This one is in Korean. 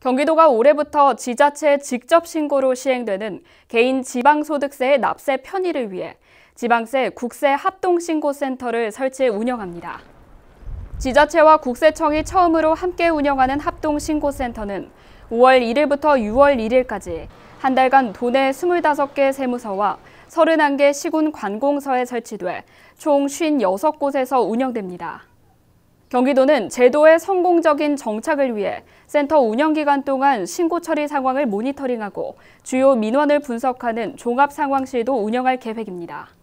경기도가 올해부터 지자체 직접 신고로 시행되는 개인 지방소득세 납세 편의를 위해 지방세 국세 합동신고센터를 설치 운영합니다. 지자체와 국세청이 처음으로 함께 운영하는 합동신고센터는 5월 1일부터 6월 1일까지 한 달간 도내 25개 세무서와 31개 시군 관공서에 설치돼 총 56곳에서 운영됩니다. 경기도는 제도의 성공적인 정착을 위해 센터 운영 기간 동안 신고 처리 상황을 모니터링하고 주요 민원을 분석하는 종합 상황실도 운영할 계획입니다.